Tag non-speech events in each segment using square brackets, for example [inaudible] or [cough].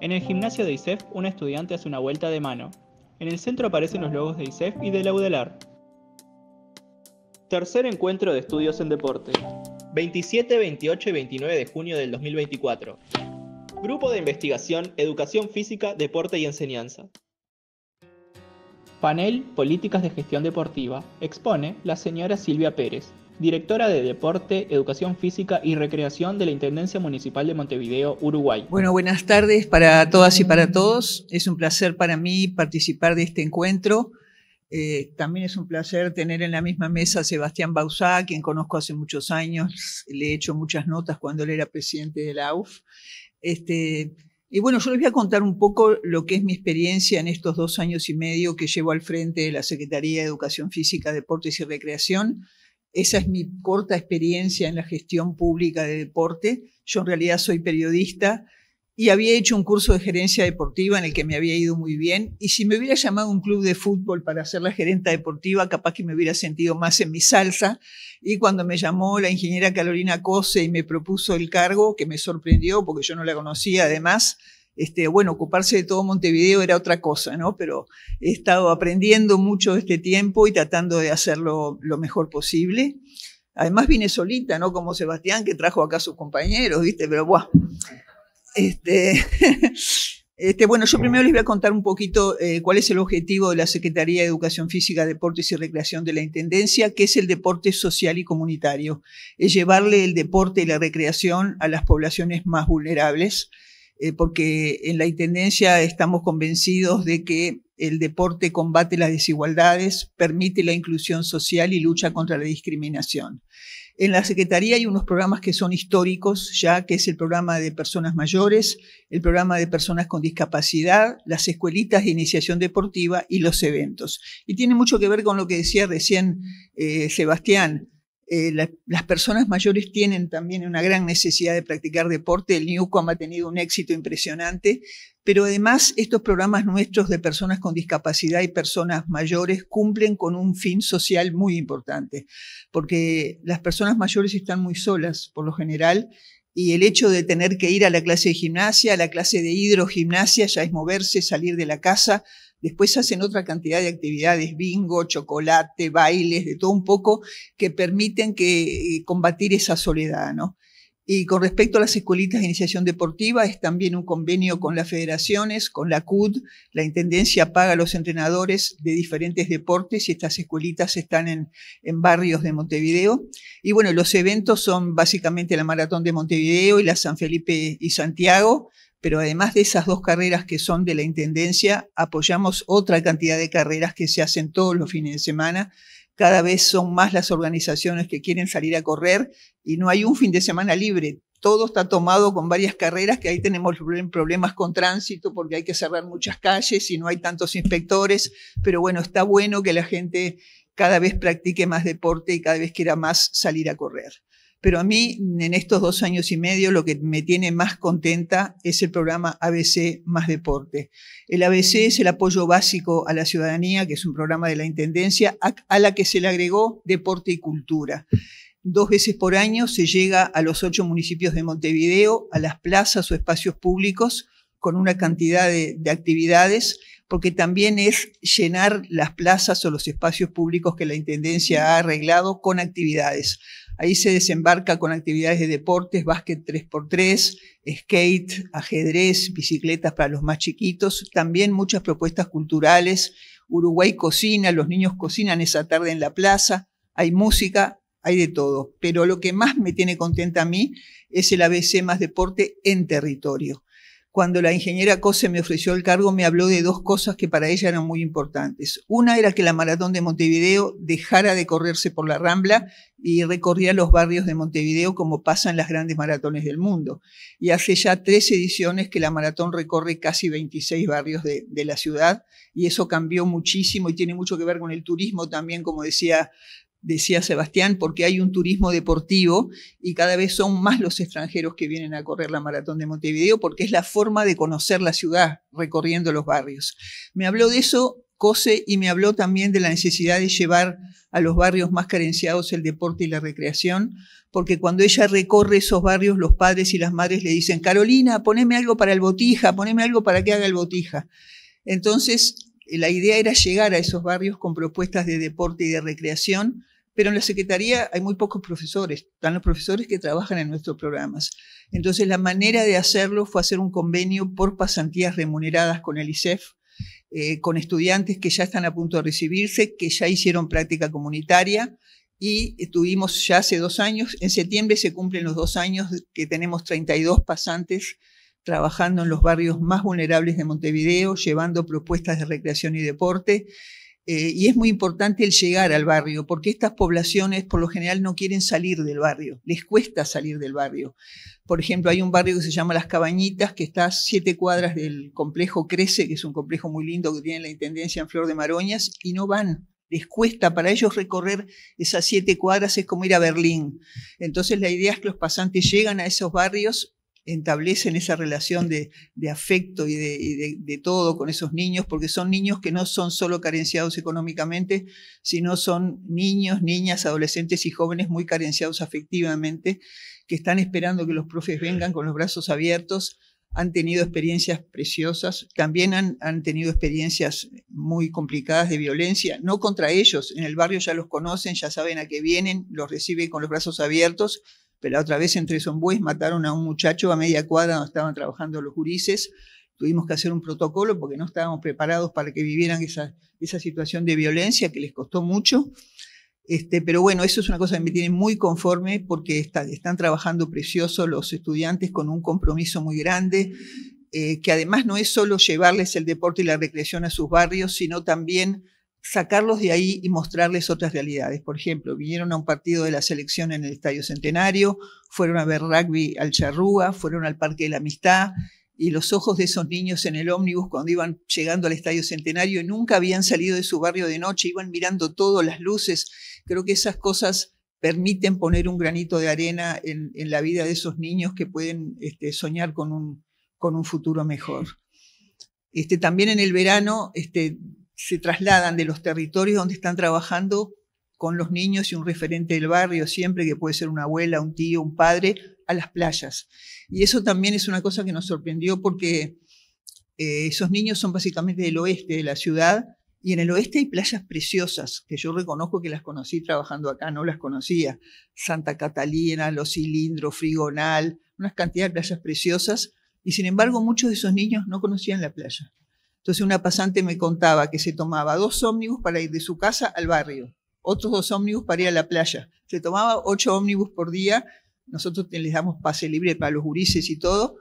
En el gimnasio de ISEF, un estudiante hace una vuelta de mano. En el centro aparecen los logos de ISEF y de Laudelar. Tercer encuentro de estudios en deporte. 27, 28 y 29 de junio del 2024. Grupo de investigación, educación física, deporte y enseñanza. Panel Políticas de Gestión Deportiva expone la señora Silvia Pérez, directora de Deporte, Educación Física y Recreación de la Intendencia Municipal de Montevideo, Uruguay. Bueno, buenas tardes para todas y para todos. Es un placer para mí participar de este encuentro. Eh, también es un placer tener en la misma mesa a Sebastián Bausá, quien conozco hace muchos años. Le he hecho muchas notas cuando él era presidente de la UF. Este, y bueno, yo les voy a contar un poco lo que es mi experiencia en estos dos años y medio que llevo al frente de la Secretaría de Educación Física, Deportes y Recreación esa es mi corta experiencia en la gestión pública de deporte. Yo en realidad soy periodista y había hecho un curso de gerencia deportiva en el que me había ido muy bien. Y si me hubiera llamado un club de fútbol para ser la gerenta deportiva, capaz que me hubiera sentido más en mi salsa. Y cuando me llamó la ingeniera Carolina Cose y me propuso el cargo, que me sorprendió porque yo no la conocía además, este, bueno, ocuparse de todo Montevideo era otra cosa, ¿no? Pero he estado aprendiendo mucho este tiempo y tratando de hacerlo lo mejor posible. Además vine solita, ¿no? Como Sebastián, que trajo acá a sus compañeros, ¿viste? Pero, ¡buah! Este, [laughs] este bueno, yo primero les voy a contar un poquito eh, cuál es el objetivo de la Secretaría de Educación Física, Deportes y Recreación de la Intendencia, que es el deporte social y comunitario. Es llevarle el deporte y la recreación a las poblaciones más vulnerables eh, porque en la Intendencia estamos convencidos de que el deporte combate las desigualdades, permite la inclusión social y lucha contra la discriminación. En la Secretaría hay unos programas que son históricos ya, que es el programa de personas mayores, el programa de personas con discapacidad, las escuelitas de iniciación deportiva y los eventos. Y tiene mucho que ver con lo que decía recién eh, Sebastián. Eh, las personas mayores tienen también una gran necesidad de practicar deporte. El NUcom ha tenido un éxito impresionante, pero además estos programas nuestros de personas con discapacidad y personas mayores cumplen con un fin social muy importante, porque las personas mayores están muy solas por lo general y el hecho de tener que ir a la clase de gimnasia, a la clase de hidrogimnasia, ya es moverse, salir de la casa, Después hacen otra cantidad de actividades, bingo, chocolate, bailes, de todo un poco, que permiten que, eh, combatir esa soledad, ¿no? Y con respecto a las escuelitas de iniciación deportiva, es también un convenio con las federaciones, con la CUD. La Intendencia paga a los entrenadores de diferentes deportes y estas escuelitas están en, en barrios de Montevideo. Y bueno, los eventos son básicamente la Maratón de Montevideo y la San Felipe y Santiago. Pero además de esas dos carreras que son de la Intendencia, apoyamos otra cantidad de carreras que se hacen todos los fines de semana cada vez son más las organizaciones que quieren salir a correr y no hay un fin de semana libre. Todo está tomado con varias carreras, que ahí tenemos problemas con tránsito porque hay que cerrar muchas calles y no hay tantos inspectores, pero bueno, está bueno que la gente cada vez practique más deporte y cada vez quiera más salir a correr. Pero a mí, en estos dos años y medio, lo que me tiene más contenta es el programa ABC Más Deporte. El ABC es el apoyo básico a la ciudadanía, que es un programa de la Intendencia, a, la que se le agregó deporte y cultura. Dos veces por año se llega a los ocho municipios de Montevideo, a las plazas o espacios públicos, con una cantidad de, actividades, porque también es llenar las plazas o los espacios públicos que la Intendencia ha arreglado con actividades. Ahí se desembarca con actividades de deportes, básquet 3x3, skate, ajedrez, bicicletas para los más chiquitos, también muchas propuestas culturales. Uruguay cocina, los niños cocinan esa tarde en la plaza, hay música, hay de todo. Pero lo que más me tiene contenta a mí es el ABC más deporte en territorio cuando la ingeniera Cose me ofreció el cargo, me habló de dos cosas que para ella eran muy importantes. Una era que la maratón de Montevideo dejara de correrse por la Rambla y recorría los barrios de Montevideo como pasan las grandes maratones del mundo. Y hace ya tres ediciones que la maratón recorre casi 26 barrios de, de la ciudad y eso cambió muchísimo y tiene mucho que ver con el turismo también, como decía decía Sebastián, porque hay un turismo deportivo y cada vez son más los extranjeros que vienen a correr la maratón de Montevideo porque es la forma de conocer la ciudad recorriendo los barrios. Me habló de eso Cose y me habló también de la necesidad de llevar a los barrios más carenciados el deporte y la recreación, porque cuando ella recorre esos barrios, los padres y las madres le dicen, Carolina, poneme algo para el botija, poneme algo para que haga el botija. Entonces, eh, la idea era llegar a esos barrios con propuestas de deporte y de recreación, pero en la Secretaría hay muy pocos profesores, están los profesores que trabajan en nuestros programas. Entonces la manera de hacerlo fue hacer un convenio por pasantías remuneradas con el ICEF, eh, con estudiantes que ya están a punto de recibirse, que ya hicieron práctica comunitaria y estuvimos ya hace dos años, en septiembre se cumplen los dos años que tenemos 32 pasantes trabajando en los barrios más vulnerables de Montevideo, llevando propuestas de recreación y deporte. Eh, y es muy importante el llegar al barrio, porque estas poblaciones por lo general no quieren salir del barrio, les cuesta salir del barrio. Por ejemplo, hay un barrio que se llama Las Cabañitas, que está a siete cuadras del complejo Crece, que es un complejo muy lindo que tiene la Intendencia en Flor de Maroñas, y no van. Les cuesta, para ellos recorrer esas siete cuadras es como ir a Berlín. Entonces la idea es que los pasantes llegan a esos barrios establecen esa relación de, afecto y, de, todo con esos niños, porque son niños que no son solo carenciados económicamente, sino son niños, niñas, adolescentes y jóvenes muy carenciados afectivamente, que están esperando que los profes vengan con los brazos abiertos, han tenido experiencias preciosas, también han, han, tenido experiencias muy complicadas de violencia, no contra ellos, en el barrio ya los conocen, ya saben a qué vienen, los reciben con los brazos abiertos, pero la otra vez en Tres Bues mataron a un muchacho a media cuadra donde estaban trabajando los jurises. Tuvimos que hacer un protocolo porque no estábamos preparados para que vivieran esa, situación de violencia que les costó mucho. Este, pero bueno, eso es una cosa que me tiene muy conforme porque están trabajando precioso los estudiantes con un compromiso muy grande, eh, que además no es solo llevarles el deporte y la recreación a sus barrios, sino también sacarlos de ahí y mostrarles otras realidades. Por ejemplo, vinieron a un partido de la selección en el Estadio Centenario, fueron a ver rugby al Charrúa, fueron al Parque de la Amistad, y los ojos de esos niños en el ómnibus cuando iban llegando al Estadio Centenario nunca habían salido de su barrio de noche, iban mirando todas las luces. Creo que esas cosas permiten poner un granito de arena en, la vida de esos niños que pueden este, soñar con un, con un futuro mejor. Este, también en el verano este, se trasladan de los territorios donde están trabajando con los niños y un referente del barrio siempre, que puede ser una abuela, un tío, un padre, a las playas. Y eso también es una cosa que nos sorprendió porque eh, esos niños son básicamente del oeste de la ciudad y en el oeste hay playas preciosas, que yo reconozco que las conocí trabajando acá, no las conocía. Santa Catalina, Los Cilindros, Frigonal, unas cantidad de playas preciosas. Y sin embargo, muchos de esos niños no conocían la playa. Entonces una pasante me contaba que se tomaba dos ómnibus para ir de su casa al barrio, otros dos ómnibus para ir a la playa. Se tomaba ocho ómnibus por día. Nosotros les damos pase libre para los gurises y todo,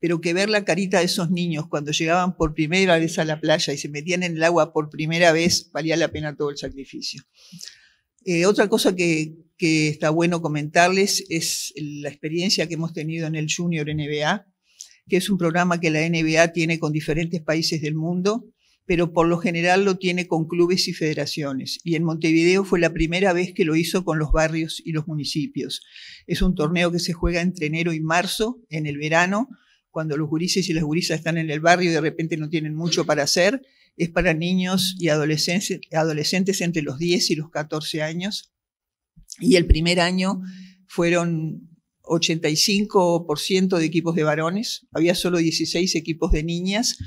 pero que ver la carita de esos niños cuando llegaban por primera vez a la playa y se metían en el agua por primera vez, valía la pena todo el sacrificio. Eh, otra cosa que, que está bueno comentarles es la experiencia que hemos tenido en el Junior NBA, que es un programa que la NBA tiene con diferentes países del mundo, pero por lo general lo tiene con clubes y federaciones. Y en Montevideo fue la primera vez que lo hizo con los barrios y los municipios. Es un torneo que se juega entre enero y marzo, en el verano, cuando los gurises y las gurisas están en el barrio y de repente no tienen mucho para hacer. Es para niños y adolescentes, adolescentes entre los 10 y los 14 años. Y el primer año fueron 85% de equipos de varones, había solo 16 equipos de niñas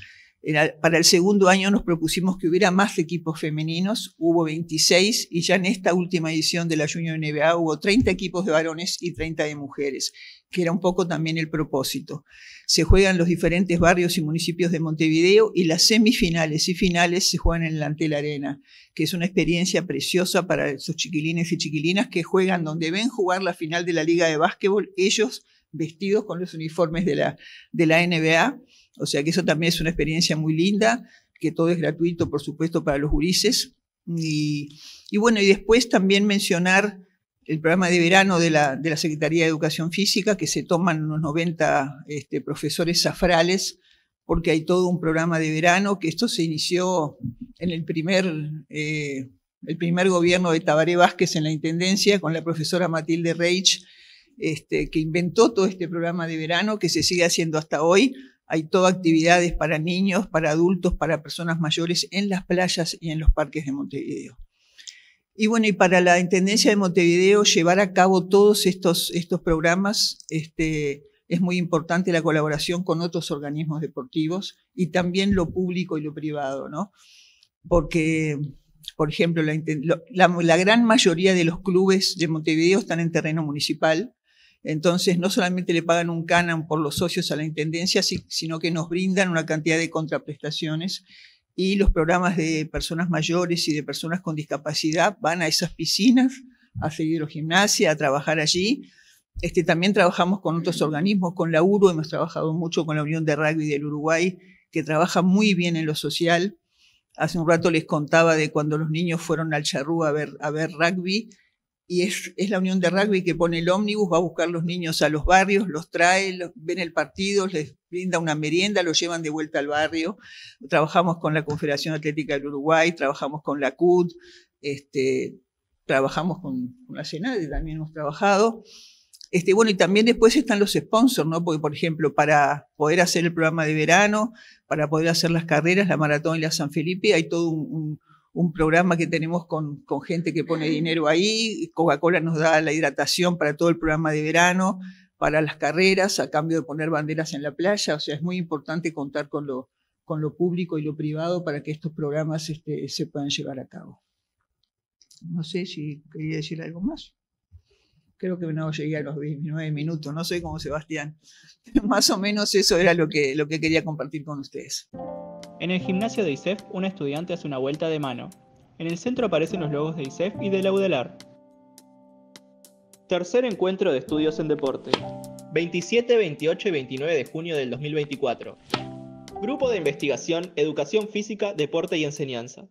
para el segundo año nos propusimos que hubiera más equipos femeninos, hubo 26 y ya en esta última edición de la Junior NBA hubo 30 equipos de varones y 30 de mujeres, que era un poco también el propósito. Se juegan los diferentes barrios y municipios de Montevideo y las semifinales y finales se juegan en la Antel Arena, que es una experiencia preciosa para esos chiquilines y chiquilinas que juegan donde ven jugar la final de la Liga de Básquetbol, ellos vestidos con los uniformes de la, de la NBA o sea que eso también es una experiencia muy linda, que todo es gratuito, por supuesto, para los Ulises. Y, bueno, y después también mencionar el programa de verano de la, Secretaría de Educación Física, que se toman unos 90 este, profesores safrales porque hay todo un programa de verano, que esto se inició en el primer, eh, el primer gobierno de Tabaré Vázquez en la Intendencia, con la profesora Matilde Reich, este, que inventó todo este programa de verano, que se sigue haciendo hasta hoy, hay toda actividades para niños, para adultos, para personas mayores en las playas y en los parques de Montevideo. Y bueno, y para la Intendencia de Montevideo llevar a cabo todos estos, estos programas, este, es muy importante la colaboración con otros organismos deportivos y también lo público y lo privado, ¿no? Porque, por ejemplo, la gran mayoría de los clubes de Montevideo están en terreno municipal entonces, no solamente le pagan un canon por los socios a la Intendencia, sino que nos brindan una cantidad de contraprestaciones y los programas de personas mayores y de personas con discapacidad van a esas piscinas a seguir gimnasia, a trabajar allí. Este, también trabajamos con otros organismos, con la URU, hemos trabajado mucho con la Unión de Rugby del Uruguay, que trabaja muy bien en lo social. Hace un rato les contaba de cuando los niños fueron al charrú a ver rugby y es, la unión de rugby que pone el ómnibus, va a buscar los niños a los barrios, los trae, ven el partido, les brinda una merienda, los llevan de vuelta al barrio. Trabajamos con la Confederación Atlética del Uruguay, trabajamos con la CUD, este, trabajamos con, la CENADE, también hemos trabajado. Este, bueno, y también después están los sponsors, ¿no? Porque, por ejemplo, para poder hacer el programa de verano, para poder hacer las carreras, la maratón y la San Felipe, hay todo un un programa que tenemos con, gente que pone dinero ahí. Coca-Cola nos da la hidratación para todo el programa de verano, para las carreras, a cambio de poner banderas en la playa. O sea, es muy importante contar con lo, con lo público y lo privado para que estos programas este, se puedan llevar a cabo. No sé si quería decir algo más. Creo que no llegué a los 29 minutos, no sé cómo Sebastián. [laughs] Más o menos eso era lo que, lo que quería compartir con ustedes. En el gimnasio de ISEF, un estudiante hace una vuelta de mano. En el centro aparecen los logos de ISEF y de Laudelar. Tercer encuentro de estudios en deporte. 27, 28 y 29 de junio del 2024. Grupo de investigación, educación física, deporte y enseñanza.